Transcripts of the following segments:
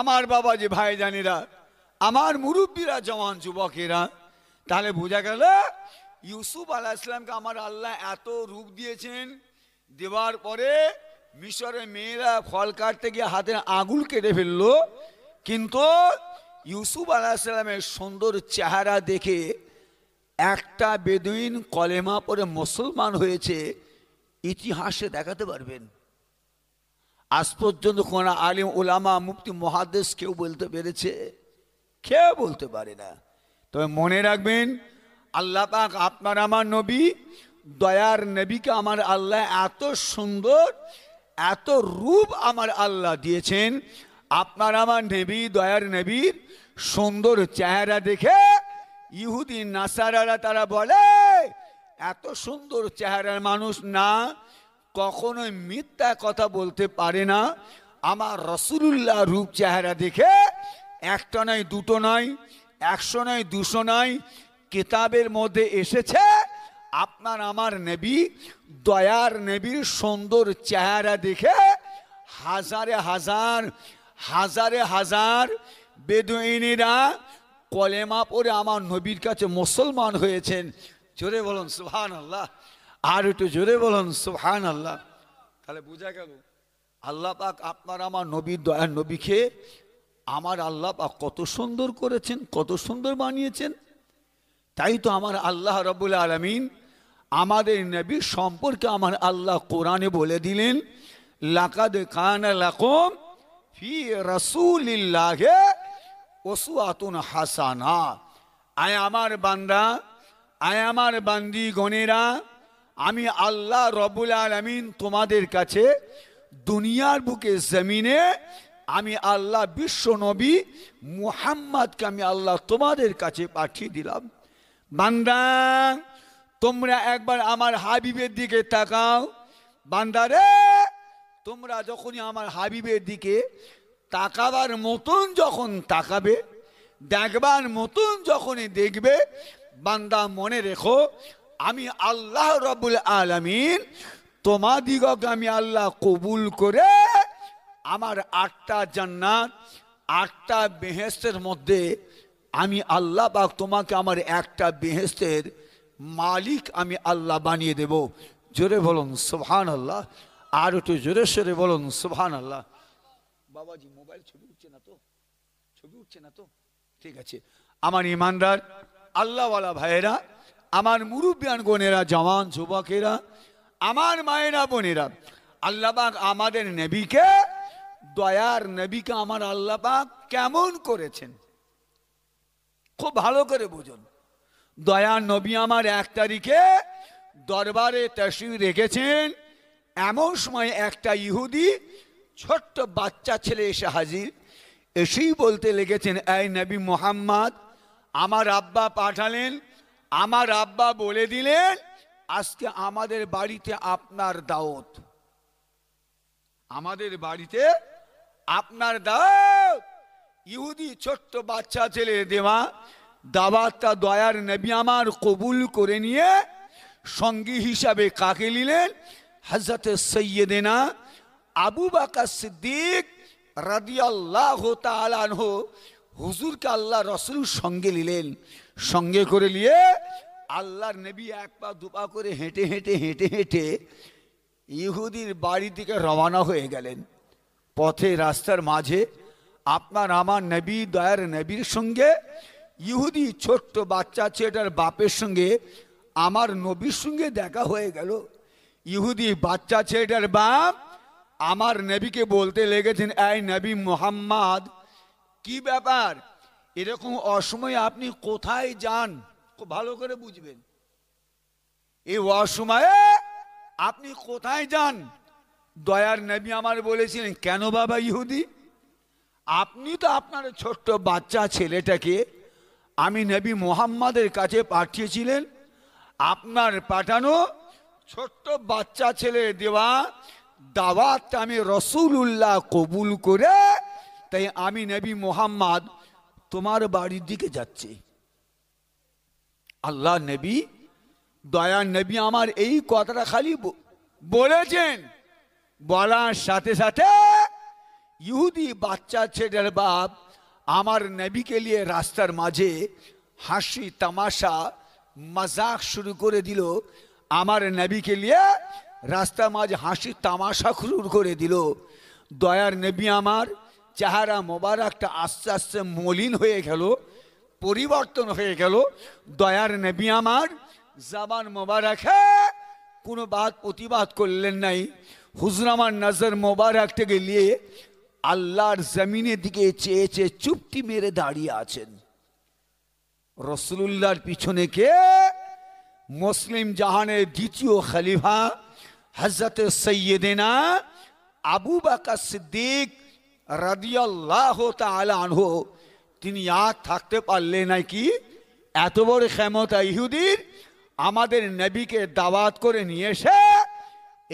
আমার বাবা যে জানিরা আমার মুরব্বীরা জওয়ান যুবকেরা তাহলে বোঝা গেল ইউসুফ আলাহ ইসলামকে আমার আল্লাহ এত রূপ দিয়েছেন দেওয়ার পরে মিশরের মেয়েরা ফল কাটতে গিয়ে হাতের আঙুল কেটে ফেললো কিন্তু ইউসুফ আলাহিসাল্লামের সুন্দর চেহারা দেখে একটা বেদুইন কলেমা পরে মুসলমান হয়েছে ইতিহাসে দেখাতে পারবেন আজ পর্যন্ত কোন আলিম উলামা মুক্তি মহাদেশ কেউ বলতে পেরেছে কেউ বলতে পারে না তবে মনে রাখবেন আল্লাহ পাক আপনার আমার নবী দয়ার নবীকে আমার আল্লাহ এত সুন্দর এত রূপ আমার আল্লাহ দিয়েছেন আপনার আমার নেবী দয়ার নেবীর সুন্দর চেহারা দেখে ইহুদি নাসারারা তারা বলে এত সুন্দর চেহারার মানুষ না কখনোই মিথ্যা কথা বলতে পারে না আমার রসুল্লাহ রূপ চেহারা দেখে একটা নয় দুটো নয় একশো নয় দুশো নয় কেতাবের মধ্যে এসেছে আপনার আমার নেবী দয়ার নেবীর সুন্দর চেহারা দেখে হাজারে হাজার হাজারে হাজার বেদুইনিরা কলেমা পরে আমার নবীর কাছে মুসলমান হয়েছেন চলে বলুন সুহান আল্লাহ আর একটু জোরে বলুন সুহান আল্লাহ তাহলে বোঝা গেল আল্লাহ পাক আপনার আমার নবীর দয়ার নবীকে আমার আল্লাহ পাক কত সুন্দর করেছেন কত সুন্দর বানিয়েছেন তাই তো আমার আল্লাহ রবুল আলমিন আমাদের নবী সম্পর্কে আমার আল্লাহ কোরআনে বলে দিলেন লাকাদ কান লাকম ফি রসুলিল্লাহে আতুন হাসানা আয় আমার বান্দা আয় আমার বান্দি গণেরা আমি আল্লাহ রবুল আলমিন তোমাদের কাছে দুনিয়ার বুকে জমিনে আমি আল্লাহ বিশ্ব নবী মুহাম্মদকে আমি আল্লাহ তোমাদের কাছে পাঠিয়ে দিলাম বান্দা তোমরা একবার আমার হাবিবের দিকে তাকাও বান্দারে তোমরা যখনই আমার হাবিবের দিকে তাকাবার মতন যখন তাকাবে দেখবার মতন যখনই দেখবে বান্দা মনে রেখো আমি আল্লাহ রবুল আলমিন তোমাদিগকে আমি আল্লাহ কবুল করে আমার আটটা জান্নাত আটটা বেহেস্তের মধ্যে আমি আল্লাহ বা তোমাকে আমার একটা বেহেস্তের মালিক আমি আল্লাহ বানিয়ে দেব জোরে বলুন সোহান আল্লাহ আর একটু জোরে সোরে বলুন সোহান আল্লাহ বাবাজি মোবাইল ছবি উঠছে না তো ছবি উঠছে না তো ঠিক আছে আমার ইমানদার আল্লাহওয়ালা ভাইয়েরা আমার মুরুব্বিয়ানগণেরা জওয়ান যুবকেরা আমার মায়েরা বোনেরা আল্লাপাক আমাদের নেবিকে দয়ার নেবিকে আমার আল্লাপাক কেমন করেছেন খুব ভালো করে বুঝুন দয়ার নবী আমার এক তারিখে দরবারে তসি রেখেছেন এমন সময় একটা ইহুদি ছোট্ট বাচ্চা ছেলে এসে হাজির এসেই বলতে লেগেছেন এই নবী মোহাম্মদ আমার আব্বা পাঠালেন আমার আব্বা বলে দিলেন আজকে আমাদের বাড়িতে আপনার দাওত আমাদের বাড়িতে আপনার দাওত ইহুদি ছোট্ট বাচ্চা ছেলে দেওয়া দাবাতটা দয়ার নবী আমার কবুল করে নিয়ে সঙ্গী হিসাবে কাকে নিলেন হজরত সৈয়দেনা আবু বাকা সিদ্দিক রাদিয়াল্লাহ তালানহ হুজুরকে আল্লাহ রসুল সঙ্গে নিলেন সঙ্গে করে নিয়ে আল্লাহর নেবী এক পা দুপা করে হেঁটে হেঁটে হেঁটে হেঁটে ইহুদির বাড়ি থেকে রওনা হয়ে গেলেন পথে রাস্তার মাঝে আপনার আমার নবী দয়ার নবীর সঙ্গে ইহুদি ছোট্ট বাচ্চা ছেলেটার বাপের সঙ্গে আমার নবীর সঙ্গে দেখা হয়ে গেল ইহুদি বাচ্চা ছেলেটার বাপ আমার নবীকে বলতে লেগেছেন এই নবী মোহাম্মদ কি ব্যাপার এরকম অসময়ে আপনি কোথায় যান ভালো করে বুঝবেন এই অসময়ে আপনি কোথায় যান দয়ার নবী আমার বলেছিলেন কেন বাবা ইহুদি আপনি তো আপনার ছোট্ট বাচ্চা ছেলেটাকে আমি নবী মোহাম্মদের কাছে পাঠিয়েছিলেন আপনার পাঠানো ছোট্ট বাচ্চা ছেলে দেওয়া দাওয়াত আমি রসুল উল্লাহ কবুল করে তাই আমি নবী মোহাম্মদ তোমার বাড়ির দিকে যাচ্ছি আল্লাহ নবী দয়া নবী আমার এই কথাটা খালি বলেছেন বলার সাথে সাথে ইহুদি বাচ্চা ছেলের বাপ আমার নবীকে নিয়ে রাস্তার মাঝে হাসি তামাশা মজাক শুরু করে দিল আমার নবীকে নিয়ে রাস্তার মাঝে হাসি তামাশা শুরু করে দিল দয়ার নবী আমার চেহারা মোবারকটা আস্তে আস্তে মলিন হয়ে গেল পরিবর্তন হয়ে গেল দয়ার নেবি আমার জাবান মোবারকে কোনো বাদ প্রতিবাদ করলেন নাই হুজরামার নজর মোবারক থেকে নিয়ে আল্লাহর জমিনের দিকে চেয়ে চেয়ে চুপটি মেরে দাঁড়িয়ে আছেন রসুল্লার পিছনে কে মুসলিম জাহানের দ্বিতীয় খালিফা হজরত সৈয়দেনা আবু বাকা সিদ্দিক রাদিয়াল্লাহ তালা আনহ তিনি আর থাকতে পারলে নাকি এত বড় ক্ষমতা ইহুদির আমাদের নেবিকে দাওয়াত করে নিয়ে এসে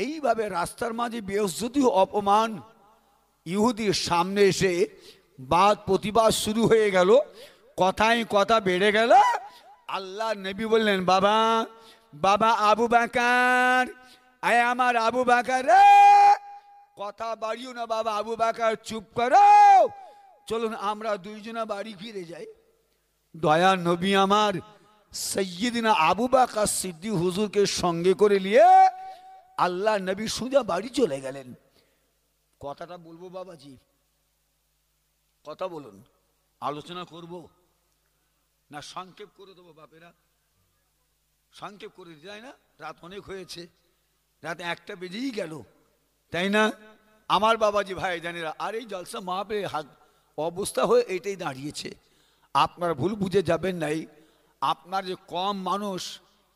এইভাবে রাস্তার মাঝে বৃহস্পতি অপমান ইহুদির সামনে এসে বাদ প্রতিবাদ শুরু হয়ে গেল কথাই কথা বেড়ে গেল আল্লাহ নেবি বললেন বাবা বাবা আবু বাকার আয় আমার আবু বাঁকার রে কথা বাড়িও না বাবা আবু বাকার চুপ করো চলুন আমরা দুইজনা বাড়ি ফিরে যাই দয়া নবী আমার সৈয়দিনা আবু বাকার সিদ্দি হুজুরকে সঙ্গে করে নিয়ে আল্লাহ নবী সুজা বাড়ি চলে গেলেন কথাটা বলবো বাবাজি কথা বলুন আলোচনা করব না সংক্ষেপ করে দেবো বাপেরা সংক্ষেপ করে দিতে না রাত অনেক হয়েছে রাত একটা বেজেই গেল তাই না আমার বাবাজি ভাই না আর এই জলসা মাপে হাত অবস্থা হয়ে এটাই দাঁড়িয়েছে আপনারা ভুল বুঝে যাবেন নাই আপনার যে কম মানুষ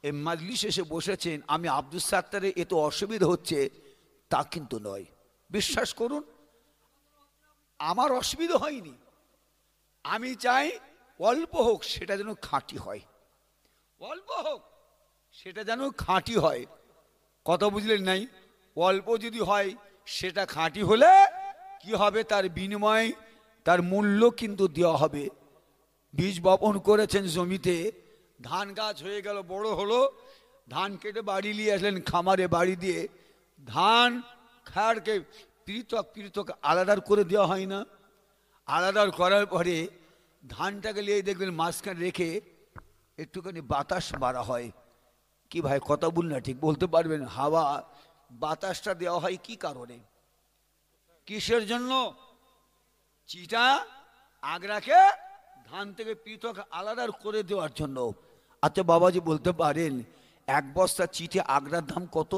এই মাজলিস এসে বসেছেন আমি আব্দুল সাত্তারে এত অসুবিধা হচ্ছে তা কিন্তু নয় বিশ্বাস করুন আমার অসুবিধা হয়নি আমি চাই অল্প হোক সেটা যেন খাঁটি হয় অল্প হোক সেটা যেন খাঁটি হয় কথা বুঝলেন নাই অল্প যদি হয় সেটা খাঁটি হলে কি হবে তার বিনিময় তার মূল্য কিন্তু দেওয়া হবে বীজ বপন করেছেন জমিতে ধান গাছ হয়ে গেল বড় হলো ধান কেটে বাড়ি নিয়ে আসলেন খামারে বাড়ি দিয়ে ধান খাড়কে পৃথক পৃথক আলাদা করে দেওয়া হয় না আলাদা করার পরে ধানটাকে নিয়ে দেখবেন মাঝখানে রেখে একটুখানি বাতাস মারা হয় কি ভাই কথা বল না ঠিক বলতে পারবেন হাওয়া বাতাসটা দেওয়া হয় কি কারণে কিসের জন্য চিটা আগ্রাকে ধান থেকে পৃথক আলাদা করে দেওয়ার জন্য আচ্ছা বাবাজি বলতে পারেন এক বস্তা চিঠে আগ্রার দাম কত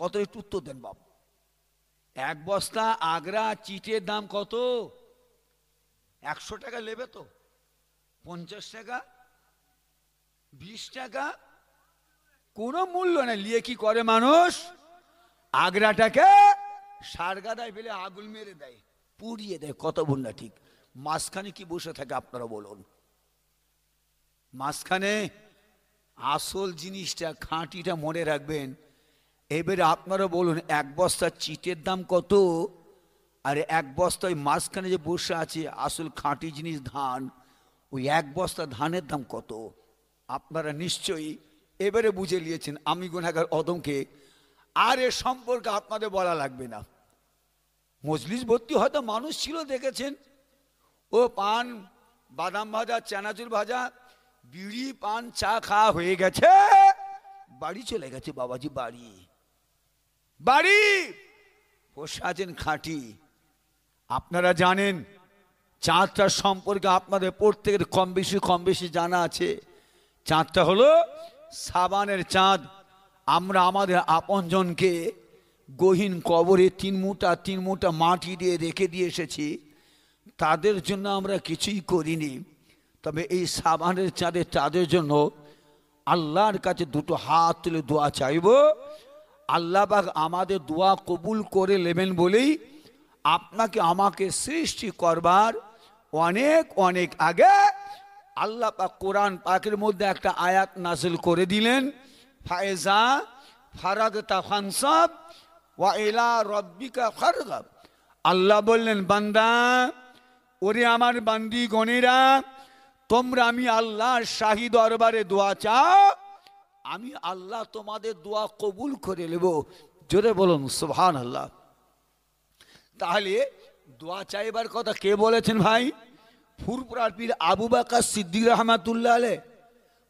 কত একটু উত্তর দেন বাবু এক বস্তা আগ্রা চিটের দাম কত একশো টাকা নেবে তো পঞ্চাশ টাকা বিশ টাকা কোনো মূল্য নেই নিয়ে কি করে মানুষ আগ্রাটাকে সারগাদায় ফেলে আগুন মেরে দেয় পুড়িয়ে দেয় কত ভুল না ঠিক মাঝখানে কি বসে থাকে আপনারা বলুন মাঝখানে আসল জিনিসটা খাঁটিটা মনে রাখবেন এবারে আপনারা বলুন এক বস্তা চিটের দাম কত আর এক বস্তা ওই মাঝখানে যে বসে আছে আসল খাঁটি জিনিস ধান ওই এক বস্তা ধানের দাম কত আপনারা নিশ্চয়ই এবারে বুঝে নিয়েছেন আমি গুণাগার অদমকে আর এ সম্পর্কে আপনাদের বলা লাগবে না মজলিস ভর্তি হয়তো মানুষ ছিল দেখেছেন ও পান বাদাম ভাজা চানাচুর ভাজা বিড়ি পান চা খাওয়া হয়ে গেছে বাড়ি চলে গেছে বাবাজি বাড়ি বাড়ি ও সাজেন খাঁটি আপনারা জানেন চাঁদটার সম্পর্কে আপনাদের প্রত্যেকের কম বেশি কম বেশি জানা আছে চাঁদটা হলো সাবানের চাঁদ আমরা আমাদের আপনজনকে গহীন কবরে তিন মুটা তিন মুটা মাটি দিয়ে রেখে দিয়ে এসেছি তাদের জন্য আমরা কিছুই করিনি তবে এই সাবানের চাঁদে তাদের জন্য আল্লাহর কাছে দুটো হাত তুলে দোয়া চাইব আল্লাহবাগ আমাদের দোয়া কবুল করে নেবেন বলেই আপনাকে আমাকে সৃষ্টি করবার অনেক অনেক আগে আল্লাহ পাক কোরআন পাকের মধ্যে একটা আয়াত নাজিল করে দিলেন ফায়েজা ফারাগতা ফানসাব ওয়া এলা রব্বিকা ফারগাব আল্লাহ বললেন বান্দা ওরে আমার বান্দি গণেরা তোমরা আমি আল্লাহ শাহী দরবারে দোয়া চাও আমি আল্লাহ তোমাদের দোয়া কবুল করে নেব জোরে বলুন সুবহান আল্লাহ তাহলে দোয়া চাইবার কথা কে বলেছেন ভাই ফুরপুরার পীর আবু বাকা সিদ্দিক রহমাতুল্লা আলে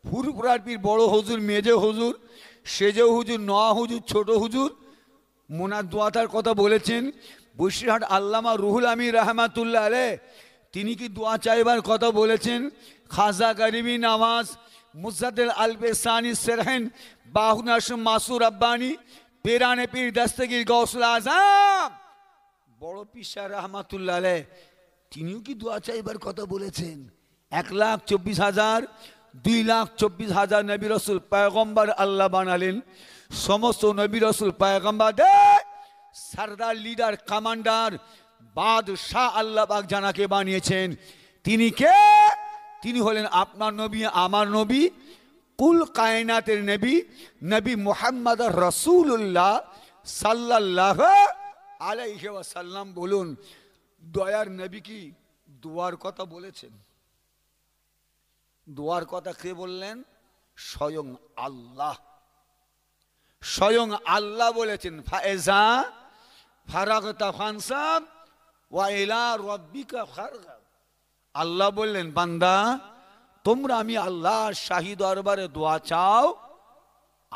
ফুরপুরার পীর বড় হুজুর মেজে হুজুর সেজে হুজুর নয়া হুজুর ছোট হুজুর মোনার দোয়াতার কথা বলেছেন বসিরহাট আল্লামা রুহুল আমি রহমাতুল্লা আলে তিনি কি দোয়া চাইবার কথা বলেছেন খাজা গারিমি নামাজ আলবে সানি সেরহেন বাহুনাস মাসুর আব্বানি পেরানে পীর দাস্তগির গৌসলা আজাম বড় পিসার রহমাতুল্লা আলে তিনিও কি দোয়া চাইবার কথা বলেছেন এক লাখ চব্বিশ হাজার দুই লাখ চব্বিশ হাজার নবী রসুল পায়গম্বার আল্লাহ বানালেন সমস্ত নবী রসুল পায়গম্বাদের সারদার লিডার কমান্ডার বাদ শাহ আল্লাহবাগ জানাকে বানিয়েছেন তিনি কে তিনি হলেন আপনার নবী আমার নবী কুল কায়নাতের নবী নবী মোহাম্মদ রসুল্লাহ সাল্লাহ সাল্লাম বলুন দয়ার নবী কি দোয়ার কথা বলেছেন দোয়ার কথা কে বললেন স্বয়ং আল্লাহ স্বয়ং আল্লাহ বলেছেন ফায়েজা ফারাগতা ফানসাব ওয়াইলা রব্বিকা ফারগাব আল্লাহ বললেন বান্দা তোমরা আমি আল্লাহ শাহী দরবারে দোয়া চাও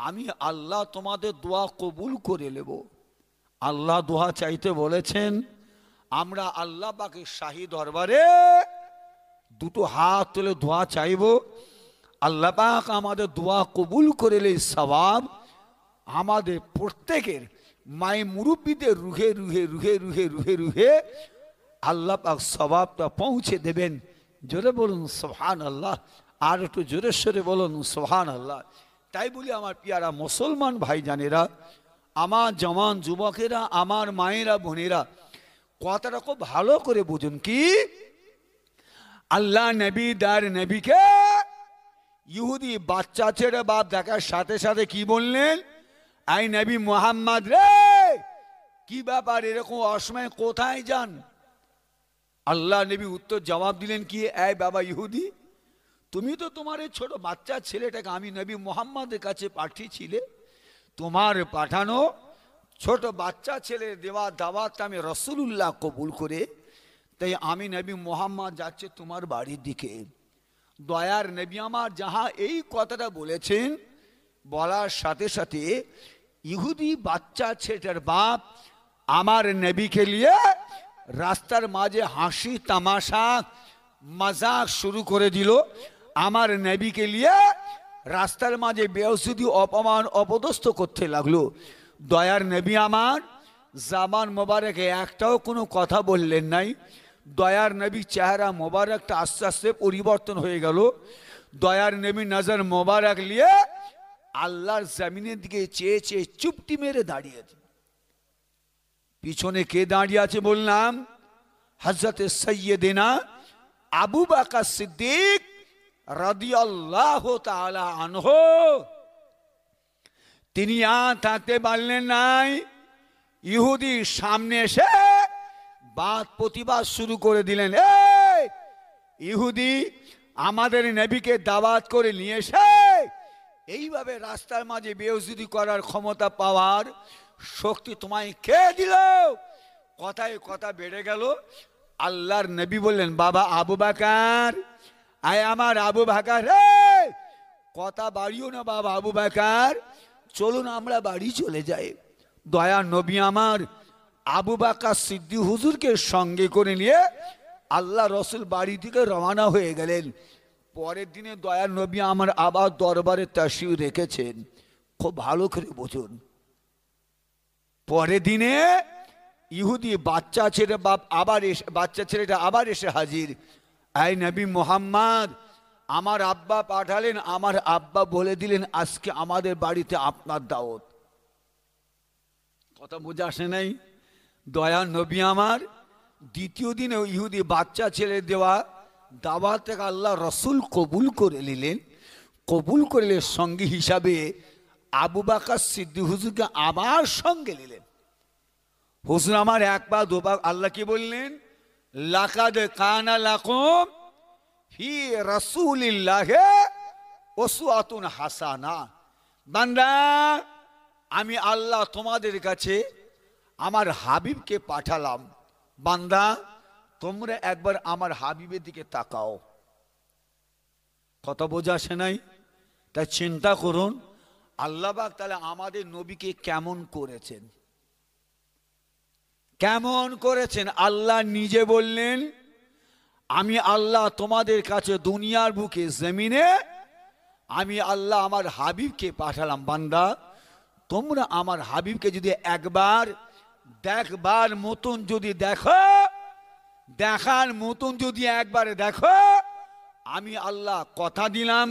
আমি আল্লাহ তোমাদের দোয়া কবুল করে নেব আল্লাহ দোয়া চাইতে বলেছেন আমরা আল্লাহ পাকে শাহী দরবারে দুটো হাত তুলে দোয়া চাইব আল্লাহ পাক আমাদের দোয়া কবুল করেলে সবাব আমাদের প্রত্যেকের মায়ে মুরব্বীদের রুহে রুহে রুহে রুহে রুহে রুহে আল্লাহ পাক সবাবটা পৌঁছে দেবেন জোরে বলুন সোহান আল্লাহ আর একটু জোরেশ্বরে বলুন সোহান আল্লাহ তাই বলি আমার পিয়ারা মুসলমান ভাই জানেরা আমার জমান যুবকেরা আমার মায়েরা বোনেরা কথাটা খুব ভালো করে বুঝুন কি আল্লাহ নবী দার নবীকে ইহুদি বাচ্চা ছেড়ে বাপ দেখার সাথে সাথে কি বললেন আই নবী মোহাম্মদ রে কি ব্যাপার এরকম অসময় কোথায় যান আল্লাহ নবী উত্তর জবাব দিলেন কি এই বাবা ইহুদি তুমি তো তোমার এই ছোট বাচ্চা ছেলেটাকে আমি নবী মোহাম্মদের কাছে পাঠিয়েছিলে তোমার পাঠানো ছোট বাচ্চা ছেলে দেওয়া দাওয়াত আমি রসুল্লাহ কবুল করে তাই আমি নবী মোহাম্মদ যাচ্ছে তোমার বাড়ির দিকে দয়ার নবী আমার যাহা এই কথাটা বলেছেন বলার সাথে সাথে ইহুদি বাচ্চা ছেলেটার বাপ আমার নবীকে নিয়ে রাস্তার মাঝে হাসি তামাশা মজাক শুরু করে দিল আমার নবীকে নিয়ে রাস্তার মাঝে বেহসুদি অপমান অপদস্থ করতে লাগলো দয়ার নেবী আমার জামান মোবারকে একটাও কোনো কথা বললেন নাই দয়ার নবী চেহারা মোবারকটা আস্তে আস্তে পরিবর্তন হয়ে গেল দয়ার নবী নজর মোবারক নিয়ে আল্লাহর জমিনের দিকে চেয়ে চেয়ে চুপটি মেরে দাঁড়িয়ে পিছনে কে দাঁড়িয়ে আছে বললাম হজরতে সৈয়দিনা আবু বাকা সিদ্দিক রাদিয়াল্লাহ তাআলা আনহু তিনি আর থাকতে পারলেন নাই ইহুদি সামনে এসে বাদ প্রতিবাদ শুরু করে দিলেন এ ইহুদি আমাদের নেবিকে দাবাত করে নিয়ে এসে এইভাবে রাস্তার মাঝে বেউজুদি করার ক্ষমতা পাওয়ার শক্তি তোমায় কে দিল কথায় কথা বেড়ে গেল আল্লাহর নবী বললেন বাবা আবু বাকার আয় আমার আবু বাকার কথা বাড়িও না বাবা আবু বাকার চলুন আমরা বাড়ি চলে যাই দয়া নবী আমার আবু বাকা সিদ্দি হুজুরকে সঙ্গে করে নিয়ে আল্লাহ রসুল বাড়ি থেকে রওনা হয়ে গেলেন পরের দিনে দয়া নবী আমার আবার দরবারে তাসিউ রেখেছেন খুব ভালো করে বোঝুন পরের দিনে ইহুদি বাচ্চা ছেলে বাপ আবার এসে বাচ্চা ছেলেটা আবার এসে হাজির আই নবী মোহাম্মদ আমার আব্বা পাঠালেন আমার আব্বা বলে দিলেন আজকে আমাদের বাড়িতে আপনার দাওয়াত কথা বোঝা আসে নাই দয়া নবী আমার দ্বিতীয় দিনে ইহুদি বাচ্চা ছেলে দেওয়া দাবা থেকে আল্লাহ রসুল কবুল করে নিলেন কবুল করলে সঙ্গী হিসাবে আবু বাকা সিদ্দি হুজুরকে আবার সঙ্গে নিলেন হুজুর আমার এক পা দু আল্লাহ কি বললেন লাকাদ কানা লাকম হি রসুলিল্লাহে ওসুয়াতুন হাসানা বান্দা আমি আল্লাহ তোমাদের কাছে আমার হাবিবকে পাঠালাম বান্দা তোমরা একবার আমার হাবিবের দিকে তাকাও কথা বোঝা আসে নাই তাই চিন্তা করুন আল্লাহবাক তাহলে আমাদের নবীকে কেমন করেছেন কেমন করেছেন আল্লাহ নিজে বললেন আমি আল্লাহ তোমাদের কাছে দুনিয়ার বুকে জমিনে আমি আল্লাহ আমার হাবিবকে পাঠালাম বান্দা তোমরা আমার হাবিবকে যদি একবার দেখবার মতন যদি দেখো দেখার মতন যদি একবার দেখো আমি আল্লাহ কথা দিলাম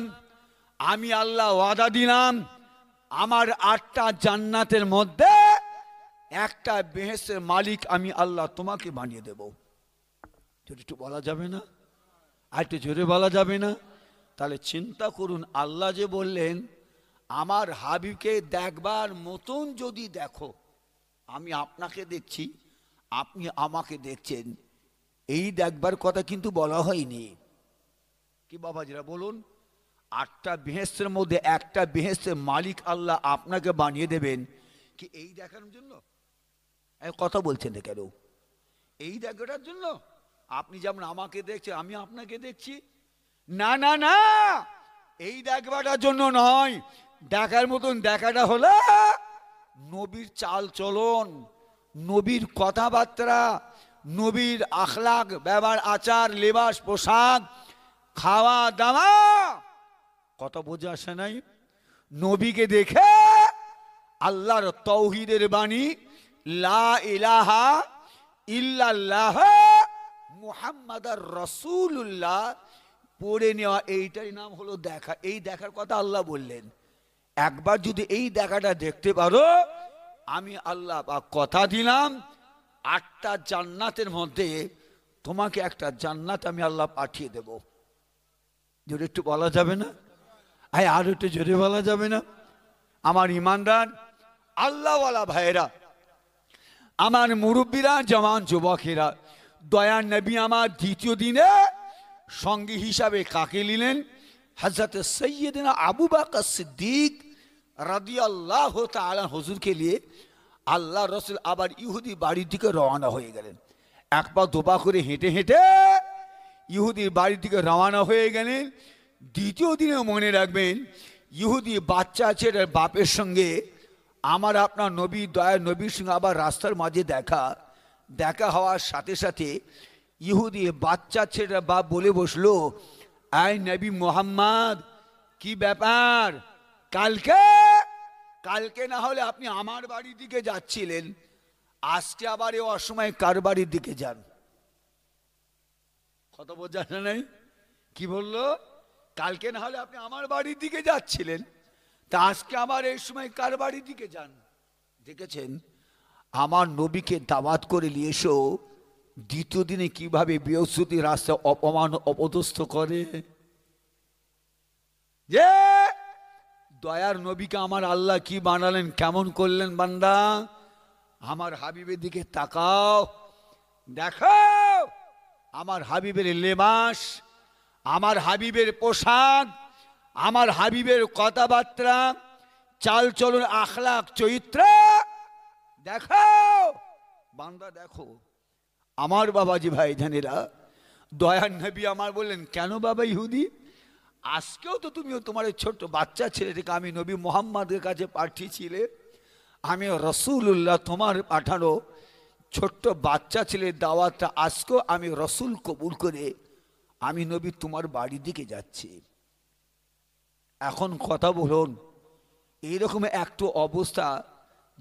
আমি আল্লাহ ওয়াদা দিলাম আমার আটটা জান্নাতের মধ্যে একটা বেহেসের মালিক আমি আল্লাহ তোমাকে বানিয়ে দেবো জোরে একটু বলা যাবে না আর একটু জোরে বলা যাবে না তাহলে চিন্তা করুন আল্লাহ যে বললেন আমার হাবিবকে দেখবার মতন যদি দেখো আমি আপনাকে দেখছি আপনি আমাকে দেখছেন এই দেখবার কথা কিন্তু বলা হয়নি কি যেটা বলুন আটটা বেহেস্তের মধ্যে একটা বেহেস্তের মালিক আল্লাহ আপনাকে বানিয়ে দেবেন কি এই দেখানোর জন্য কথা বলছেন কেন এই দেখাটার জন্য আপনি যেমন আমাকে দেখছেন আমি আপনাকে দেখছি না না না এই দেখবাটার জন্য নয় দেখার মতন দেখাটা হলো নবীর চাল চলন নবীর কথাবার্তা নবীর আখলাগ ব্যবহার আচার লেবাস পোশাক খাওয়া দাওয়া কত বোঝা আসে নাই নবীকে দেখে আল্লাহর তৌহিদের বাণী লা ইল্লাহ মুহাম্মাদার রসুল্লাহ পড়ে নেওয়া এইটাই নাম হলো দেখা এই দেখার কথা আল্লাহ বললেন একবার যদি এই দেখাটা দেখতে পারো আমি আল্লাহ বা কথা দিলাম আটটা জান্নাতের মধ্যে তোমাকে একটা জান্নাত আমি আল্লাহ পাঠিয়ে দেব জোরে একটু বলা যাবে না আয় আর একটু জোরে বলা যাবে না আমার ইমানদার আল্লাহওয়ালা ভাইয়েরা আমার মুরব্বীরা জমান যুবকেরা দয়ার নবী আমার দ্বিতীয় দিনে সঙ্গী হিসাবে কাকে নিলেন হজরত সৈয়দিন আবু বাকা সিদ্দিক রাদি আল্লাহ তালা হজুরকে নিয়ে আল্লাহ রসুল আবার ইহুদি বাড়ির দিকে রওনা হয়ে গেলেন এক পা দোপা করে হেঁটে হেঁটে ইহুদির বাড়ির দিকে রওনা হয়ে গেলেন দ্বিতীয় দিনে মনে রাখবেন ইহুদি বাচ্চা আছে বাপের সঙ্গে আমার আপনার নবী দয়া নবীর সঙ্গে আবার রাস্তার মাঝে দেখা দেখা হওয়ার সাথে সাথে ইহুদি বাচ্চা ছেলেটা বা বলে বসলো আই নবী মোহাম্মদ কি ব্যাপার কালকে কালকে না হলে আপনি আমার বাড়ির দিকে যাচ্ছিলেন আজকে আবার এ অসময়ে কার বাড়ির দিকে যান কত বোঝা নাই কি বলল কালকে না হলে আপনি আমার বাড়ির দিকে যাচ্ছিলেন তা আজকে আমার এই সময় কার বাড়ির দিকে যান দেখেছেন আমার নবীকে দাওয়াত করে নিয়ে এসো দ্বিতীয় দিনে কিভাবে বৃহস্পতি রাস্তা অপমান অপদস্থ করে যে দয়ার নবীকে আমার আল্লাহ কি বানালেন কেমন করলেন বান্দা আমার হাবিবের দিকে তাকাও দেখো আমার হাবিবের লেবাস আমার হাবিবের পোশাক আমার হাবিবের কথাবার্তা চালচলন আখলাখ চরিত্রা দেখো বান্দা দেখো আমার বাবাজি জানেরা দয়ান নবী আমার বললেন কেন বাবা ইহুদি আজকেও তো তুমিও তোমার ছোট্ট বাচ্চা ছেলেটিকে আমি নবী মোহাম্মদের কাছে পাঠিয়েছিলে আমি রসুল্লাহ তোমার পাঠানো ছোট্ট বাচ্চা ছেলের দাওয়াতটা আজকেও আমি রসুল কবুল করে আমি নবী তোমার বাড়ির দিকে যাচ্ছি এখন কথা বলুন এরকম একটু অবস্থা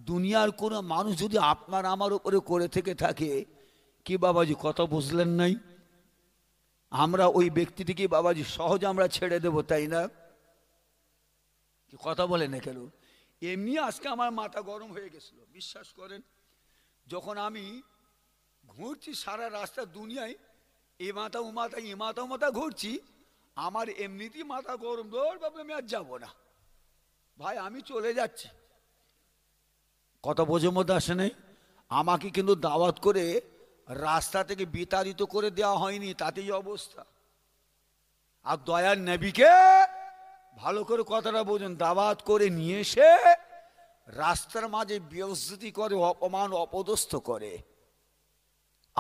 দুনিয়ার কোনো মানুষ যদি আপনার আমার উপরে করে থেকে থাকে কি বাবাজি কথা বুঝলেন নাই আমরা ওই ব্যক্তিটিকে বাবাজি সহজ আমরা ছেড়ে দেব তাই না কথা বলে না কেন এমনি আজকে আমার মাথা গরম হয়ে গেছিল বিশ্বাস করেন যখন আমি ঘুরছি সারা রাস্তা দুনিয়ায় এ মাথা ও মাথা এ মাথা ও মাথা ঘুরছি আমার এমনিতেই মাথা গরম ধর বাবু আমি আর যাবো না ভাই আমি চলে যাচ্ছি কথা বোঝের মধ্যে আসে নেই আমাকে কিন্তু দাওয়াত করে রাস্তা থেকে বিতাড়িত করে দেওয়া হয়নি তাতেই অবস্থা আর দয়ার নেবিকে ভালো করে কথাটা বোঝেন দাওয়াত করে নিয়ে এসে রাস্তার মাঝে বৃহস্পতি করে অপমান অপদস্থ করে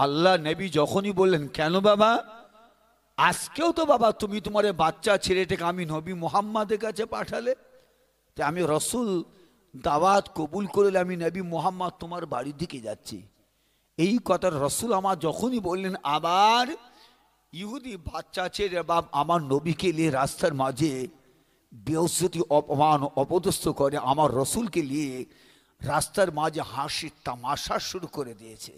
আল্লাহ নেবি যখনই বললেন কেন বাবা আজকেও তো বাবা তুমি তোমার বাচ্চা ছেলেটাকে আমি নবী মোহাম্মদের কাছে পাঠালে আমি রসুল দাওয়াত কবুল করলে আমি নবী মোহাম্মদ তোমার বাড়ির দিকে যাচ্ছি এই কথা রসুল আমার যখনই বললেন আবার ইহুদি বাচ্চা ছেলে বাপ আমার নবীকে নিয়ে রাস্তার মাঝে বৃহস্পতি অপমান অপদস্থ করে আমার রসুলকে নিয়ে রাস্তার মাঝে হাসির তামাশা শুরু করে দিয়েছে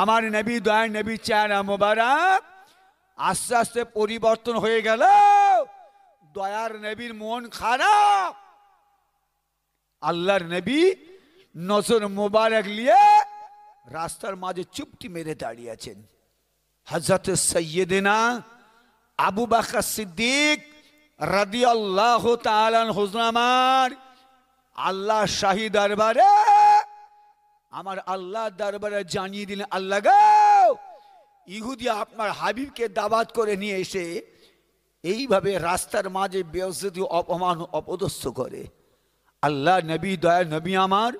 আমার নবী দয় নবী চায়না মোবারক আস্তে আস্তে পরিবর্তন হয়ে গেল দয়ার নবীর মন খারাপ আল্লাহর নবী নজর মোবারক নিয়ে রাস্তার মাঝে চুপটি মেরে দাঁড়িয়ে আছেন হজরত সৈয়দিনা আবু বাকা সিদ্দিক রাদি আল্লাহ তালান হোজনামার আল্লাহ শাহী দরবারে আমার আল্লাহ দরবারে জানিয়ে দিলেন আল্লাহ গাও ইহুদি আপনার হাবিবকে দাবাত করে নিয়ে এসে এইভাবে রাস্তার মাঝে বেহসতি অপমান অপদস্থ করে আল্লাহ নবী দয়া নবী আমার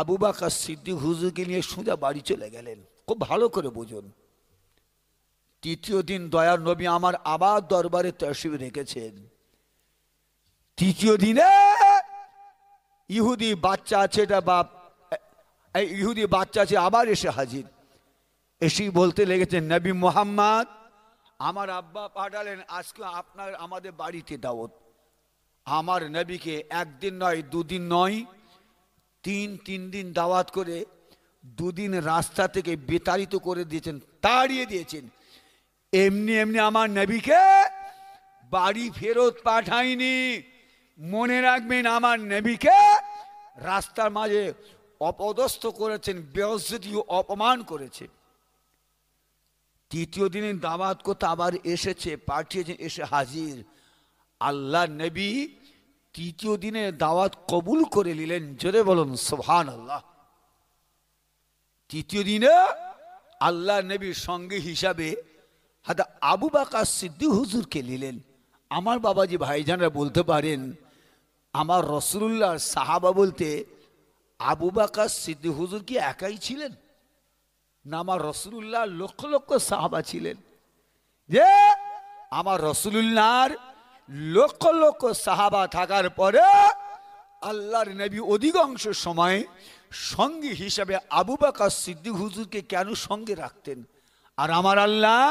আবু বাকা সিদ্দিক হুজুরকে নিয়ে সোজা বাড়ি চলে গেলেন খুব ভালো করে বুঝুন তৃতীয় দিন দয়ার নবী আমার আবার দরবারে তহসিব রেখেছেন তৃতীয় দিনে ইহুদি বাচ্চা আছে এটা বাপ ইহুদি বাচ্চা আছে আবার এসে হাজির এসেই বলতে লেগেছেন নবী মোহাম্মদ আমার আব্বা পাঠালেন আজকে আপনার আমাদের বাড়িতে দাওয়াত আমার নবীকে একদিন নয় দুদিন নয় তিন তিন দিন দাওয়াত করে দুদিন রাস্তা থেকে বিতাড়িত করে দিয়েছেন তাড়িয়ে দিয়েছেন এমনি এমনি আমার নবীকে বাড়ি ফেরত পাঠায়নি মনে রাখবেন আমার নবীকে রাস্তার মাঝে অপদস্থ করেছেন বৃহস্পতি অপমান করেছে তৃতীয় দিনে দাওয়াত করতে আবার এসেছে পাঠিয়েছেন এসে হাজির আল্লাহ নবী তৃতীয় দিনে দাওয়াত কবুল করে নিলেন জোরে বলুন সোহান আল্লাহ তৃতীয় দিনে আল্লাহ নবীর সঙ্গে হিসাবে হাতে আবু বাকা সিদ্দি হুজুরকে নিলেন আমার বাবা যে ভাইজানরা বলতে পারেন আমার রসুল্লাহ সাহাবা বলতে আবু বাকা সিদ্দি হুজুর কি একাই ছিলেন না আমার রসুল্লাহ লক্ষ লক্ষ সাহাবা ছিলেন যে আমার রসুল্লাহ লক্ষ লক্ষ সাহাবা থাকার পরে আল্লাহর নবী অধিকাংশ সময় সঙ্গী হিসাবে আবু বাকা সিদ্দিক হুজুরকে কেন সঙ্গে রাখতেন আর আমার আল্লাহ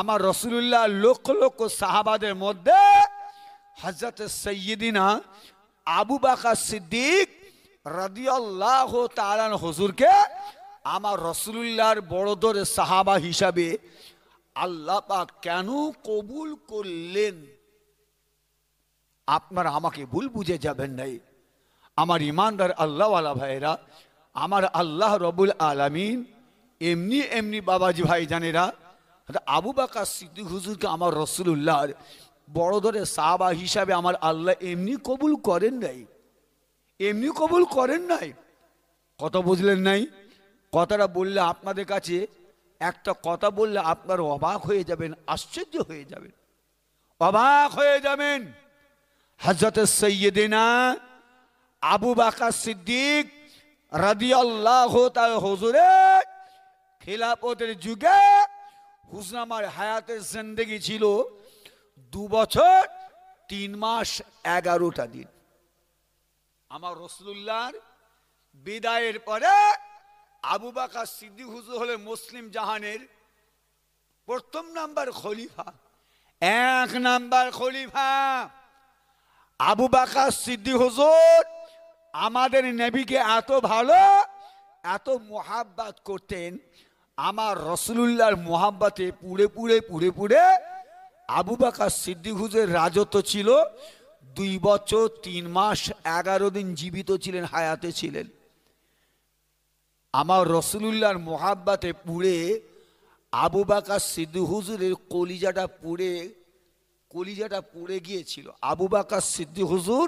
আমার রসুল্লাহ লক্ষ লক্ষ সাহাবাদের মধ্যে হজরত সৈয়দিনা আবু বাকা সিদ্দিক রাদিয়াল্লাহ তালান হজুরকে আমার রসুল্লাহর বড়দরে সাহাবা হিসাবে আল্লাহ কেন কবুল করলেন আপনারা আমাকে ভুল বুঝে যাবেন নাই আমার ইমানদার আল্লাহওয়ালা ভাইয়েরা আমার আল্লাহ রবুল আলমিন এমনি এমনি বাবাজি ভাই জানেরা আবু বাকা সিদ্দিক হুজুরকে আমার রসুল্লাহর বড় ধরে সাবা হিসাবে আমার আল্লাহ এমনি কবুল করেন নাই এমনি কবুল করেন নাই কথা বুঝলেন নাই কথাটা বললে আপনাদের কাছে একটা কথা বললে আপনার অবাক হয়ে যাবেন আশ্চর্য হয়ে যাবেন অবাক হয়ে যাবেন হজরত সৈয়দিনা আবু বাকা সিদ্দিক রাদি আল্লাহ হজুরে খিলাপতের যুগে হুসনামার হায়াতের জিন্দগি ছিল দু বছর তিন মাস এগারোটা দিন আমার রসুল্লার বিদায়ের পরে আবু বাকা সিদ্দিক হুজুর হলে মুসলিম জাহানের প্রথম নাম্বার খলিফা এক নাম্বার খলিফা আবু বাকা সিদ্দি হজুর আমাদের নেবিকে এত ভালো এত মোহাব্বাত করতেন আমার রসুলুল্লাহর মোহাব্বাতে পুড়ে পুড়ে পুড়ে পুড়ে আবু বাকা সিদ্দি হুজের রাজত্ব ছিল দুই বছর তিন মাস এগারো দিন জীবিত ছিলেন হায়াতে ছিলেন আমার রসুলুল্লাহর মোহাব্বাতে পুড়ে আবু বাকা সিদ্দু হুজুরের কলিজাটা পুড়ে কলিজাটা পড়ে গিয়েছিল আবু বাকার সিদ্দিক হুজুর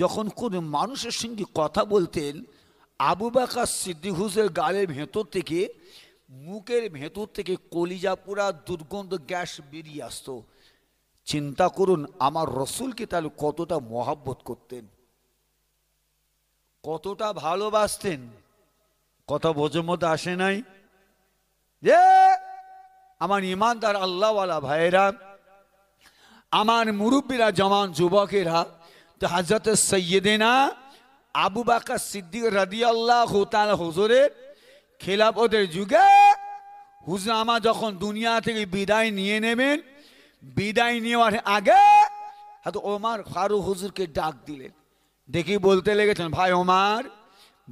যখন কোনো মানুষের সঙ্গে কথা বলতেন আবু বাকার সিদ্দিক হুজুরের গালের ভেতর থেকে মুখের ভেতর থেকে কলিজা পোড়া দুর্গন্ধ গ্যাস বেরিয়ে আসতো চিন্তা করুন আমার রসুলকে তাহলে কতটা মহাব্বত করতেন কতটা ভালোবাসতেন কথা বোঝের মধ্যে আসে নাই যে আমার ইমানদার আল্লাহওয়ালা ভাইরা আমার মুরব্বীরা জমান যুবকেরা তো হাজরত সৈয়দেনা আবু বাকা সিদ্দিক রাদিয়াল্লাহ হোতাল হজরের খেলাপদের যুগে হুজনামা যখন দুনিয়া থেকে বিদায় নিয়ে নেবেন বিদায় নেওয়ার আগে হয়তো ওমার ফারুক হুজুরকে ডাক দিলেন দেখি বলতে লেগেছেন ভাই ওমার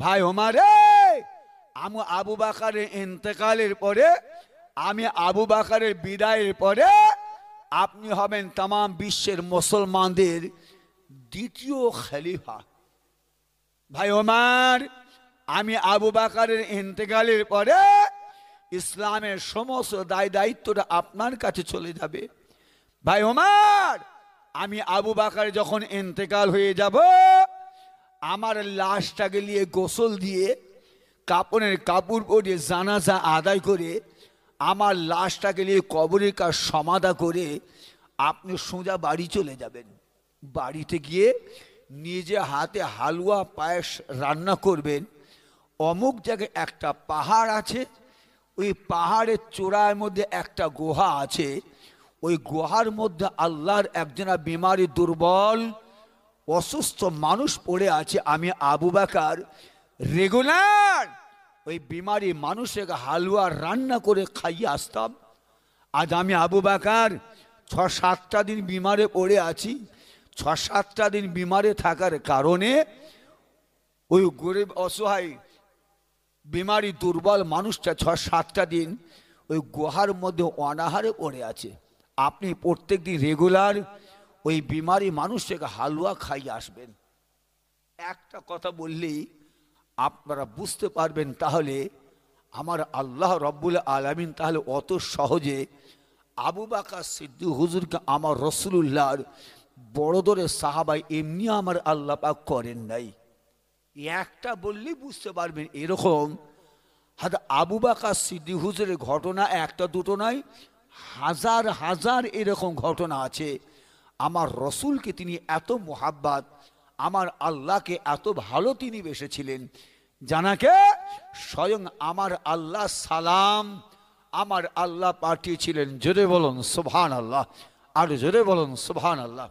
ভাই ওমার আমি আবু বাকারের ইন্তকালের পরে আমি আবু বাকারের বিদায়ের পরে আপনি হবেন তাম বিশ্বের মুসলমানদের দ্বিতীয় খালিফা ভাই ওমার আমি আবু বাকারের ইন্তেকালের পরে ইসলামের সমস্ত দায় দায়িত্বটা আপনার কাছে চলে যাবে ভাই ওমার আমি আবু বাকার যখন ইন্তেকাল হয়ে যাব আমার লাশটাকে নিয়ে গোসল দিয়ে কাপড়ের কাপড় পরে জানাজা আদায় করে আমার লাশটাকে নিয়ে কবরের কাজ সমাধা করে আপনি সোজা বাড়ি চলে যাবেন বাড়িতে গিয়ে নিজে হাতে হালুয়া পায়েস রান্না করবেন অমুক জায়গায় একটা পাহাড় আছে ওই পাহাড়ের চূড়ার মধ্যে একটা গুহা আছে ওই গুহার মধ্যে আল্লাহর একজনা বিমারি দুর্বল অসুস্থ মানুষ পড়ে আছে আমি আবু বাকার রেগুলার ওই বিমারি মানুষের হালুয়া রান্না করে খাইয়ে আসতাম আজ আমি আবু বাকার ছ সাতটা দিন বিমারে পড়ে আছি ছ সাতটা দিন বিমারে থাকার কারণে ওই গরিব অসহায় বিমারি দুর্বল মানুষটা ছ সাতটা দিন ওই গুহার মধ্যে অনাহারে পড়ে আছে আপনি প্রত্যেক দিন রেগুলার ওই বিমারি মানুষটাকে হালুয়া খাইয়ে আসবেন একটা কথা বললেই আপনারা বুঝতে পারবেন তাহলে আমার আল্লাহ রব্বুল আলমিন তাহলে অত সহজে আবু বাকা সিদ্দু হুজুরকে আমার রসুল্লাহর বড় দরে সাহাবাই এমনি আমার আল্লাহ পাক করেন নাই একটা বললেই বুঝতে পারবেন এরকম হাত আবু বাকা সিদ্দি হুজুরের ঘটনা একটা দুটো নয় হাজার হাজার এরকম ঘটনা আছে আমার রসুলকে তিনি এত মোহাব্বাত আমার আল্লাহকে এত ভালো তিনি বেসেছিলেন জানাকে স্বয়ং আমার আল্লাহ সালাম আমার আল্লাহ পাঠিয়েছিলেন জোরে বলুন সোভান আল্লাহ আর জোরে বলুন সোভান আল্লাহ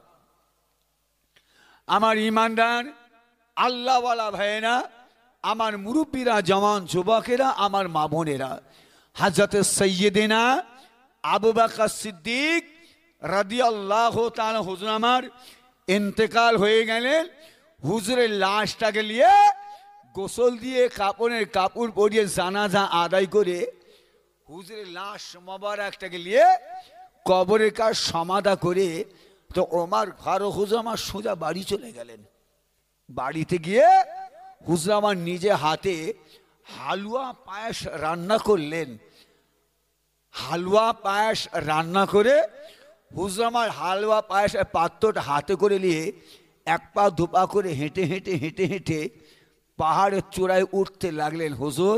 আমার ইমানদার আল্লাহওয়ালা ভাইয়েরা আমার মুরব্বীরা জমান যুবকেরা আমার মা বোনেরা হাজরতে সৈয়দিনা আবু বাকা সিদ্দিক রাদিয়াল্লাহ তান হুজুর আমার ইন্তেকাল হয়ে গেলেন হুজুরের লাশটাকে নিয়ে গোসল দিয়ে কাপড়ের কাপড় পরিয়ে জানাজা আদায় করে হুজুরের লাশ একটাকে নিয়ে কবরের কাজ সমাধা করে তো ওমার হুজুর আমার সোজা বাড়ি চলে গেলেন বাড়িতে গিয়ে আমার নিজে হাতে হালুয়া পায়েস রান্না করলেন হালুয়া পায়েস রান্না করে হুজুর আমার হালুয়া পায়েসের পাত্রটা হাতে করে নিয়ে এক পা দুপা করে হেঁটে হেঁটে হেঁটে হেঁটে পাহাড়ের চূড়ায় উঠতে লাগলেন হুজুর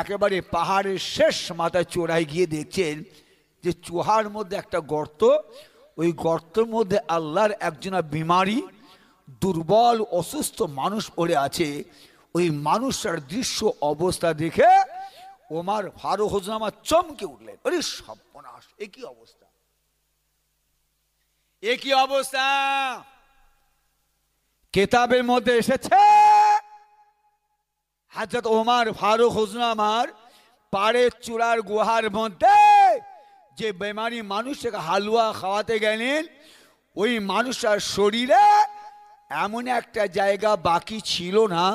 একেবারে পাহাড়ের শেষ মাথায় চূড়ায় গিয়ে দেখছেন যে চুহার মধ্যে একটা গর্ত ওই গর্তের মধ্যে আল্লাহর একজন বিমারি দুর্বল অসুস্থ মানুষ পড়ে আছে ওই মানুষটার দৃশ্য অবস্থা দেখে ওমার ফারুক হোসেন আমার চমকে উঠলেন আরে সর্বনাশ এ কি অবস্থা একই অবস্থা কেতাবের মধ্যে এসেছে হাজরত ওমার ফারুক হোসন আমার পাড়ের চূড়ার গুহার মধ্যে যে বেমারি মানুষটাকে হালুয়া খাওয়াতে গেলেন ওই মানুষটার শরীরে এমন একটা জায়গা বাকি ছিল না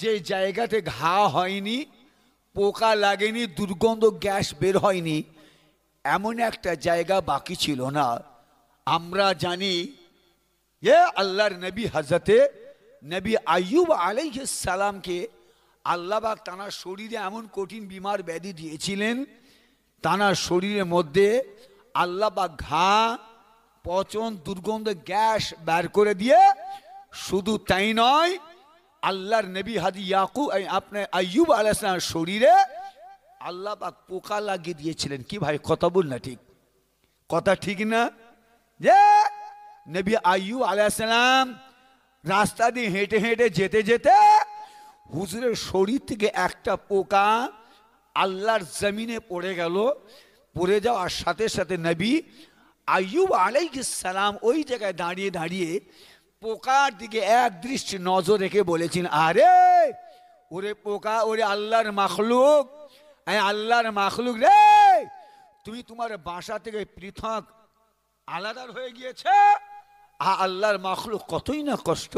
যে জায়গাতে ঘা হয়নি পোকা লাগেনি দুর্গন্ধ গ্যাস বের হয়নি এমন একটা জায়গা বাকি ছিল না আমরা জানি এ আল্লাহর নবী হাজরতে নবী আয়ুব সালামকে আল্লাহবাক তানার শরীরে এমন কঠিন বিমার ব্যাধি দিয়েছিলেন তানার শরীরের মধ্যে আল্লাহবাক ঘা পচন দুর্গন্ধ গ্যাস বের করে দিয়ে শুধু তাই নয় আল্লাহর নবী হাজি ইয়াকু আপনার আয়ুব আলাইসলামের শরীরে আল্লাহ পোকা লাগিয়ে দিয়েছিলেন কি ভাই কথা বল না ঠিক কথা ঠিক না যে নবী আয়ু আলাইসালাম রাস্তা দিয়ে হেঁটে হেঁটে যেতে যেতে হুজুরের শরীর থেকে একটা পোকা আল্লাহর জমিনে পড়ে গেল পড়ে যাওয়ার সাথে সাথে নবী আয়ু সালাম ওই জায়গায় দাঁড়িয়ে দাঁড়িয়ে পোকার দিকে এক দৃষ্টি নজর রেখে বলেছেন আরে ওরে পোকা ওরে আল্লাহর মাখলুক আল্লাহর মাখলুক রে তুমি তোমার বাসা থেকে পৃথক আলাদার হয়ে গিয়েছে আ আল্লাহর মাখলুক কতই না কষ্ট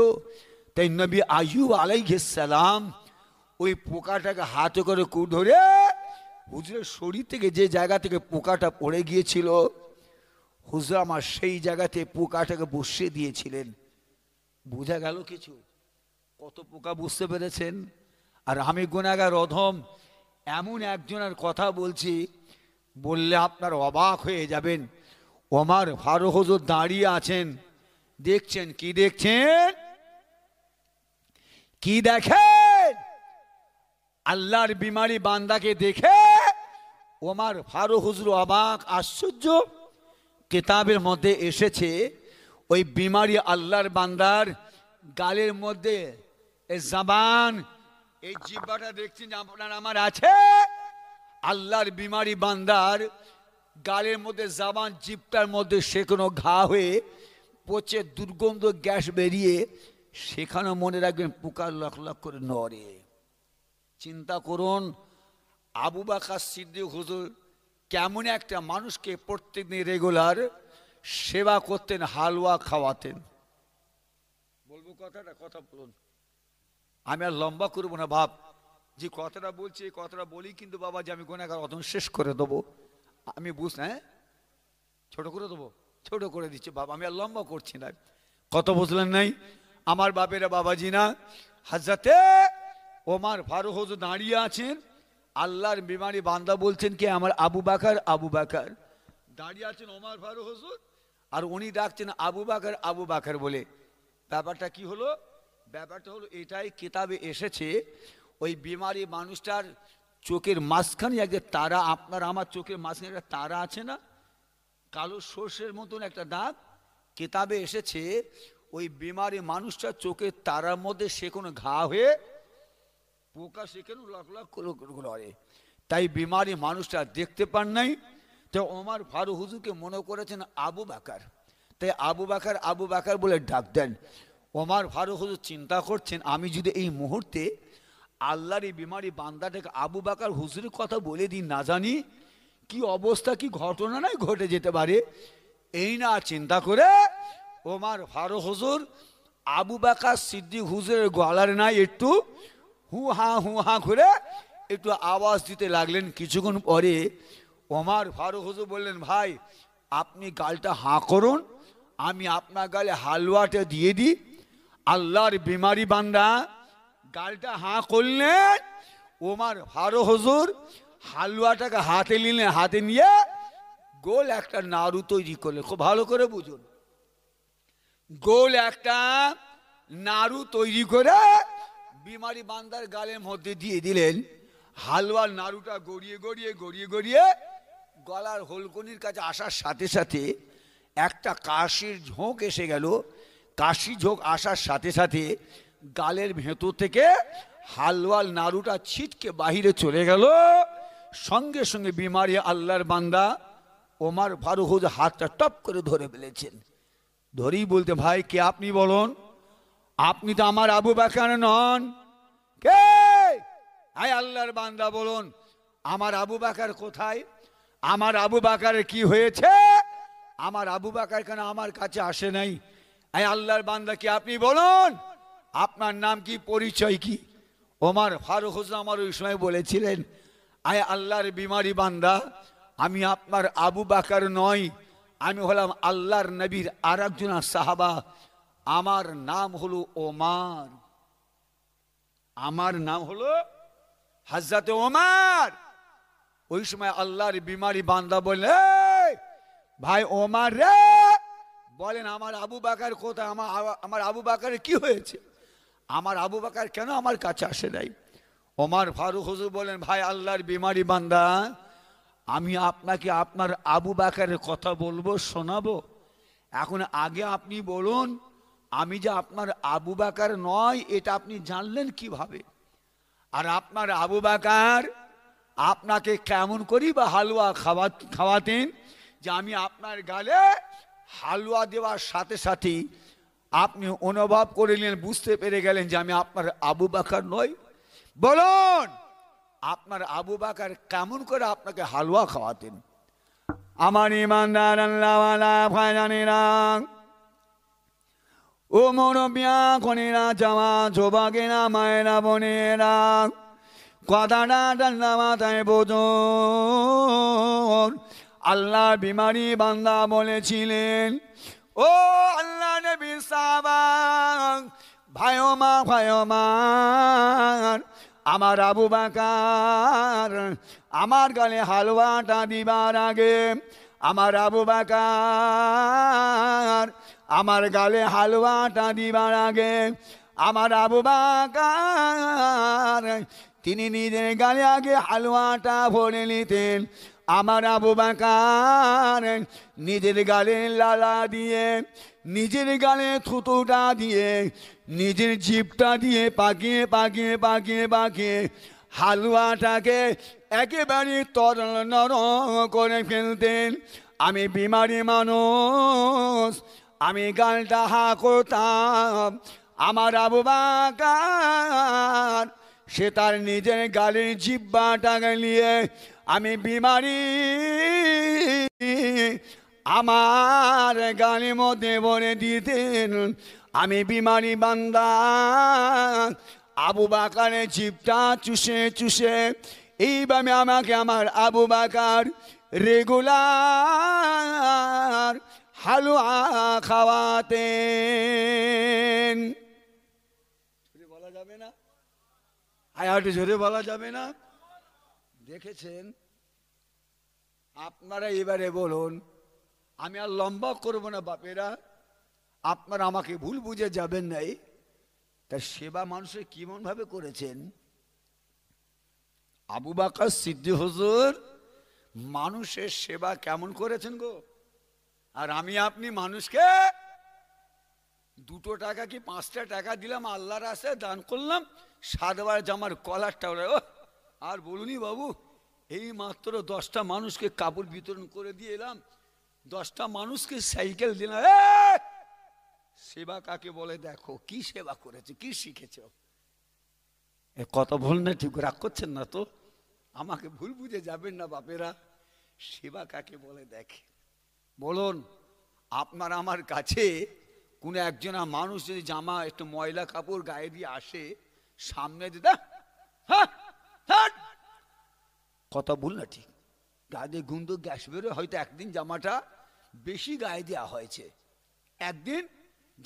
তাই নবী আয়ুব আলাইসালাম ওই পোকাটাকে হাতে করে কু ধরে হুজরের শরীর থেকে যে জায়গা থেকে পোকাটা পড়ে গিয়েছিল হুজুর আমার সেই জায়গাতে পোকাটাকে বসিয়ে দিয়েছিলেন বোঝা গেল কিছু কত পোকা বুঝতে পেরেছেন আর আমি গুণাগার অধম এমন একজনের কথা বলছি বললে আপনার অবাক হয়ে যাবেন ওমার ফারুক দাঁড়িয়ে আছেন দেখছেন কি দেখছেন কি দেখেন আল্লাহর বিমারি বান্দাকে দেখে ওমার ফারুক হুজুর অবাক আশ্চর্য কেতাবের মধ্যে এসেছে ওই বিমারি আল্লাহর বান্দার গালের মধ্যে জাবান এই জিব্বাটা দেখছেন আপনার আমার আছে আল্লাহর বিমারি বান্দার গালের মধ্যে জামান জিপটার মধ্যে সে কোনো ঘা হয়ে পচে দুর্গন্ধ গ্যাস বেরিয়ে সেখানে মনে রাখবেন পোকা লক লক করে নড়ে চিন্তা করুন আবু বাকা সিদ্দিক হুজুর কেমন একটা মানুষকে প্রত্যেকদিন রেগুলার সেবা করতেন হালুয়া খাওয়াতেন বলবো কথাটা কথা বলুন আমি আর লম্বা করবো না ভাব যে কথাটা বলছি এই কথাটা বলি কিন্তু বাবা যে আমি কোন অত শেষ করে দেবো আমি বুঝ হ্যাঁ ছোট করে দেবো ছোট করে দিচ্ছে বাবা আমি আর লম্বা করছি না কত বুঝলেন নাই আমার বাপেরা বাবাজি না হাজরাতে ওমার ফারুক দাঁড়িয়ে আছেন আল্লাহর বিমারি বান্দা বলছেন কি আমার আবু বাকার আবু বাকার দাঁড়িয়ে আছেন ওমার ফারুক আর উনি ডাকছেন আবু বাকার আবু বাকার বলে ব্যাপারটা কি হলো ব্যাপারটা হলো এটাই কিতাবে এসেছে ওই বিমারি মানুষটার চোখের মাঝখানে একটা তারা আপনার আমার চোখের মাঝখানে একটা তারা আছে না কালো সর্ষের মতন একটা দাগ কেতাবে এসেছে ওই বিমারি মানুষটা চোখের তারার মধ্যে সে কোনো ঘা হয়ে পোকা সে কেন লক করে তাই বিমারি মানুষটা দেখতে পান নাই তো ওমার ফারু হুজুরকে মনে করেছেন আবু বাকার তাই আবু বাকার আবু বাকার বলে ডাক দেন ওমার ফারু হুজুর চিন্তা করছেন আমি যদি এই মুহূর্তে আল্লাহর এই বিমারি বান্দাটাকে আবু বাকার হুজুরের কথা বলে দিন না জানি কি অবস্থা কি ঘটনা নাই ঘটে যেতে পারে এই না চিন্তা করে ওমার ফারো হুজুর আবু বাকার সিদ্দিক হুজুরের গলার নাই একটু হু হা হু হা করে একটু আওয়াজ দিতে লাগলেন কিছুক্ষণ পরে ওমার ফারো হুজুর বললেন ভাই আপনি গালটা হাঁ করুন আমি আপনার গালে হালুয়াটা দিয়ে দিই আল্লাহর বিমারি বান্দা গালটা হাঁ করলে ওমার হারো হজুর হালুয়াটাকে হাতে নিলে হাতে নিয়ে গোল একটা নাড়ু তৈরি করলেন খুব ভালো করে বুঝুন গোল একটা নাড়ু তৈরি করে বিমারি বান্দার গালের মধ্যে দিয়ে দিলেন হালুয়ার নাড়ুটা গড়িয়ে গড়িয়ে গড়িয়ে গড়িয়ে গলার হোলকনির কাছে আসার সাথে সাথে একটা কাশির ঝোঁক এসে গেল কাশি ঝোঁক আসার সাথে সাথে গালের ভেতর থেকে হালওয়াল নাড়ুটা ছিটকে বাহিরে চলে গেল সঙ্গে সঙ্গে বিমারি আল্লাহর বান্দা ওমার ফারুহুদ হাতটা টপ করে ধরে ফেলেছেন ধরেই বলতে ভাই কে আপনি বলুন আপনি তো আমার আবু বাকার নন কে হাই আল্লাহর বান্দা বলুন আমার আবু বাকার কোথায় আমার আবু বাকার কি হয়েছে আমার আবু বাকার কেন আমার কাছে আসে নাই আই আল্লাহর বান্দা কি আপনি বলুন আপনার নাম কি পরিচয় কি ওমার ফারুক হোসেন আমার ওই সময় বলেছিলেন আয় আল্লাহর বিমারি বান্দা আমি আপনার আবু বাকার নই আমি হলাম আল্লাহর নবীর আর একজনা সাহাবা আমার নাম হলো ওমার আমার নাম হলো হাজরাত ওমার ওই সময় আল্লাহর বিমারি বান্দা বলে ভাই ওমার রে বলেন আমার আবু বাকার কোথায় আমার আমার আবু বাকারের কি হয়েছে আমার আবু বাকার কেন আমার কাছে আসে নাই ওমার ফারুক হজুর বলেন ভাই আল্লাহর বিমারি বান্দা আমি আপনাকে আপনার আবু বাকারের কথা বলবো শোনাবো এখন আগে আপনি বলুন আমি যে আপনার আবু বাকার নয় এটা আপনি জানলেন কিভাবে আর আপনার আবু বাকার আপনাকে কেমন করি বা হালুয়া খাওয়া খাওয়াতেন যে আমি আপনার গালে হালুয়া দেওয়ার সাথে সাথেই আপনি অনুভব করে নিলেন বুঝতে পেরে গেলেন যে আমি আপনার আবু বাকার নই বলুন আপনার আবু বাকার কেমন করে আপনাকে হালুয়া খাওয়াতেন আমার ইমানদার ও মরবিয়া খনিরা জামা জোবাগেরা মায়েরা বোনেরা কথাটা ডান্না তাই বোধন আল্লাহ বিমারি বান্দা বলেছিলেন ও আল্লাহ নবী ভায়মা ভায়মান আমার আবু বাকার আমার গালে হালুয়াটা দিবার আগে আমার আবু বাকার আমার গালে হালুয়াটা দিবার আগে আমার আবু বাকার তিনি নিজের গালে আগে হালুয়াটা ভরে নিতেন আমার আবু বাকার নিজের গালে লালা দিয়ে নিজের গালে থুতুটা দিয়ে নিজের জীবটা দিয়ে পাকিয়ে পাকিয়ে পাকিয়ে পাকিয়ে হালুয়াটাকে একেবারে তরল নর করে ফেলতেন আমি বিমারি মানুষ আমি গালটা হা করতাম আমার আবু বাকার সে তার নিজের গালের জিব্বাটাকে নিয়ে আমি বিমারি আমার গানে মতে বলে দিতেন আমি বিমারি বান্দা আবু বাকারে জিপটা চুষে চুষে এইভাবে আমাকে আমার আবু বাকার রেগুলার হালুয়া খাওয়াতেন বলা যাবে না আয়াটি ঝরে বলা যাবে না দেখেছেন আপনারা এবারে বলুন আমি আর লম্বা করব না বাপেরা আপনারা আমাকে ভুল বুঝে যাবেন নাই তার সেবা মানুষের কেমনভাবে করেছেন আবু বাকা সিদ্ধি হজুর মানুষের সেবা কেমন করেছেন গো আর আমি আপনি মানুষকে দুটো টাকা কি পাঁচটা টাকা দিলাম আল্লাহর আসে দান করলাম সাতবার জামার কলারটা ও আর বলুনি বাবু এই মাত্র দশটা মানুষকে কাপড় বিতরণ করে দিয়ে এলাম দশটা মানুষকে সাইকেল দিলাম সেবা কাকে বলে দেখো কি সেবা করেছে কি শিখেছ কথা ভুল না ঠিক রাগ করছেন না তো আমাকে ভুল বুঝে যাবেন না বাপেরা সেবা কাকে বলে দেখে বলুন আপনার আমার কাছে কোনো একজনা মানুষ যদি জামা একটু ময়লা কাপড় গায়ে দিয়ে আসে সামনে দিদা হ্যাঁ, হ্যাঁ, হ্যাঁ, হ্যাঁ কথা ভুল না ঠিক গাদে গুন্দ গ্যাস বেরো হয়তো একদিন জামাটা বেশি গায়ে দেওয়া হয়েছে একদিন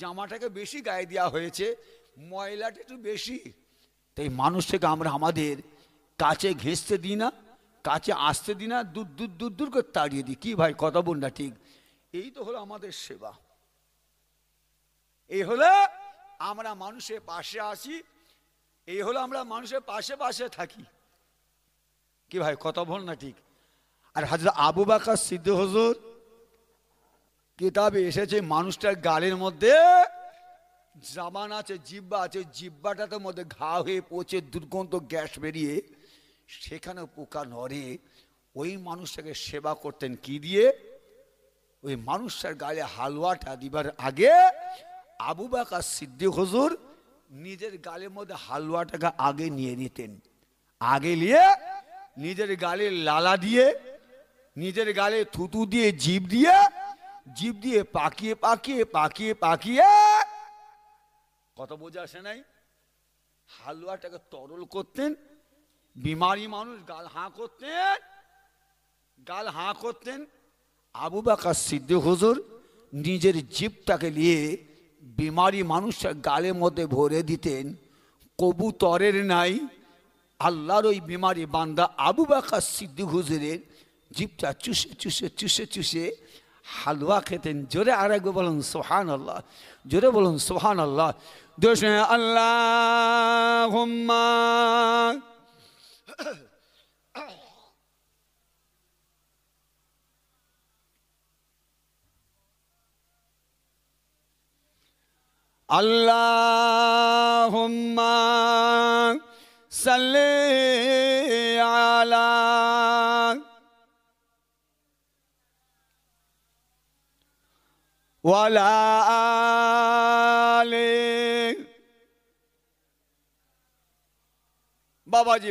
জামাটাকে বেশি গায়ে দেওয়া হয়েছে ময়লাটা একটু বেশি তাই মানুষ থেকে আমরা আমাদের কাছে ঘেঁচতে দিই না কাছে আসতে দিই না দূর দূর দূর দূর করে তাড়িয়ে দিই কি ভাই কথা বল না ঠিক এই তো হলো আমাদের সেবা এই হলো আমরা মানুষের পাশে আসি এই হলো আমরা মানুষের পাশে পাশে থাকি কি ভাই কথা বল না ঠিক আর হজরত আবু বাকা সিদ্ধ হজুর কিতাবে এসেছে মানুষটার গালের মধ্যে জামান আছে জিব্বা আছে জিব্বাটা তো মধ্যে ঘা হয়ে পচে দুর্গন্ধ গ্যাস বেরিয়ে সেখানে পোকা নড়ে ওই মানুষটাকে সেবা করতেন কি দিয়ে ওই মানুষটার গালে হালুয়াটা দিবার আগে আবু বাকা সিদ্ধি হজুর নিজের গালের মধ্যে হালুয়াটাকে আগে নিয়ে নিতেন আগে নিয়ে নিজের গালে লালা দিয়ে নিজের গালে থুতু দিয়ে জীব দিয়ে জিপ দিয়ে পাকিয়ে পাকিয়ে পাকিয়ে পাকিয়ে কত বোঝা আসে নাই হালুয়াটাকে তরল করতেন বিমারি মানুষ গাল হাঁ করতেন গাল হাঁ করতেন আবু বাকা সিদ্ধ হুজুর নিজের জীবটাকে নিয়ে বিমারি মানুষ গালের মধ্যে ভরে দিতেন কবুতরের নাই আল্লাহর ওই বিমারি বান্দা আবু বাকা সিদ্ধ হুজুরের জিপটা চুষে চুষে চুষে চুষে হালুয়া খেতেন জোরে আর একবার বলুন সোহান আল্লাহ জোরে বলুন সোহান আল্লাহ দোষে আল্লাহ اللهم صل على বাবাজি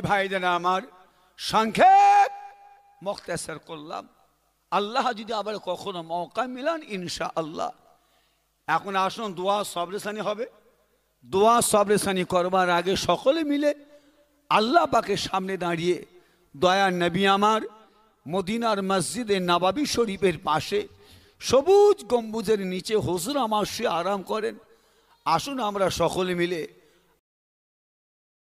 ভাই বাবাজি আমার সংক্ষেপ মখতেসার করলাম আল্লাহ যদি আবার কখনো মৌকা মিলান ইনশা আল্লাহ এখন আসুন দোয়া সবরেসানি হবে দোয়া সবরেসানি করবার আগে সকলে মিলে আল্লাহ পাকে সামনে দাঁড়িয়ে দয়া নবী আমার মদিনার মসজিদে নবাবী শরীফের পাশে সবুজ গম্বুজের নিচে হজুর আমার শুয়ে আরাম করেন আসুন আমরা সকলে মিলে